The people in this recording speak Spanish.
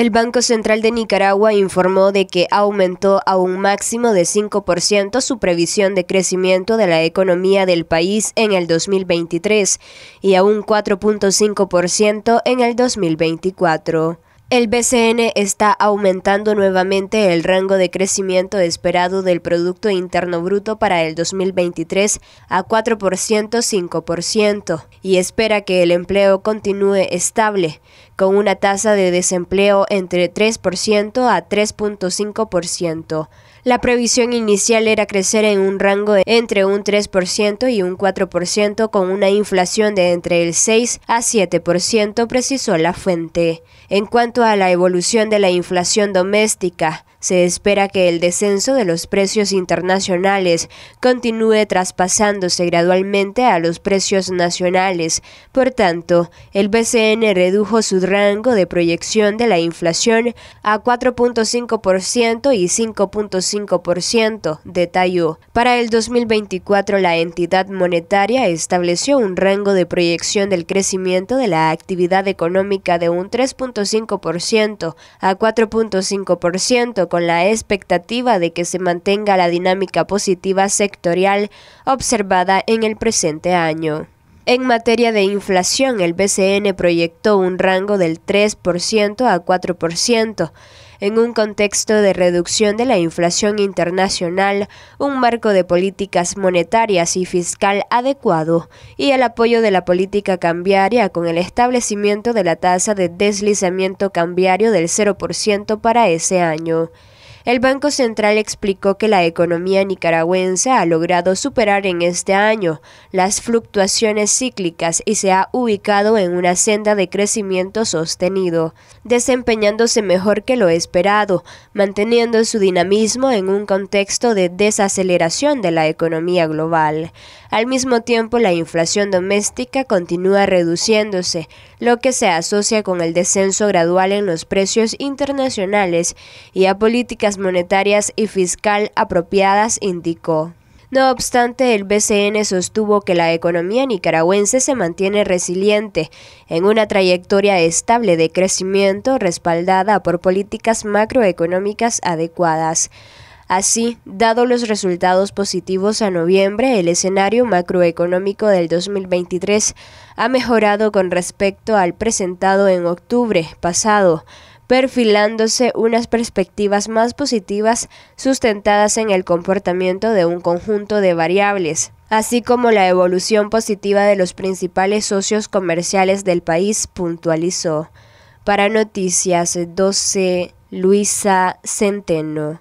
El Banco Central de Nicaragua informó de que aumentó a un máximo de 5% su previsión de crecimiento de la economía del país en el 2023 y a un 4.5% en el 2024. El BCN está aumentando nuevamente el rango de crecimiento esperado del Producto Interno Bruto para el 2023 a 4%-5% y espera que el empleo continúe estable, con una tasa de desempleo entre 3% a 3.5%. La previsión inicial era crecer en un rango entre un 3% y un 4% con una inflación de entre el 6 a 7%, precisó la fuente. En cuanto a la evolución de la inflación doméstica, se espera que el descenso de los precios internacionales continúe traspasándose gradualmente a los precios nacionales. Por tanto, el BCN redujo su rango de proyección de la inflación a 4.5% y 5.5%, detalló. Para el 2024, la entidad monetaria estableció un rango de proyección del crecimiento de la actividad económica de un 3.5% a 4.5% con la expectativa de que se mantenga la dinámica positiva sectorial observada en el presente año. En materia de inflación, el BCN proyectó un rango del 3% a 4% en un contexto de reducción de la inflación internacional, un marco de políticas monetarias y fiscal adecuado y el apoyo de la política cambiaria con el establecimiento de la tasa de deslizamiento cambiario del 0% para ese año. El Banco Central explicó que la economía nicaragüense ha logrado superar en este año las fluctuaciones cíclicas y se ha ubicado en una senda de crecimiento sostenido, desempeñándose mejor que lo esperado, manteniendo su dinamismo en un contexto de desaceleración de la economía global. Al mismo tiempo, la inflación doméstica continúa reduciéndose, lo que se asocia con el descenso gradual en los precios internacionales y a políticas monetarias y fiscal apropiadas, indicó. No obstante, el BCN sostuvo que la economía nicaragüense se mantiene resiliente en una trayectoria estable de crecimiento respaldada por políticas macroeconómicas adecuadas. Así, dado los resultados positivos a noviembre, el escenario macroeconómico del 2023 ha mejorado con respecto al presentado en octubre pasado, perfilándose unas perspectivas más positivas sustentadas en el comportamiento de un conjunto de variables, así como la evolución positiva de los principales socios comerciales del país, puntualizó. Para Noticias 12, Luisa Centeno.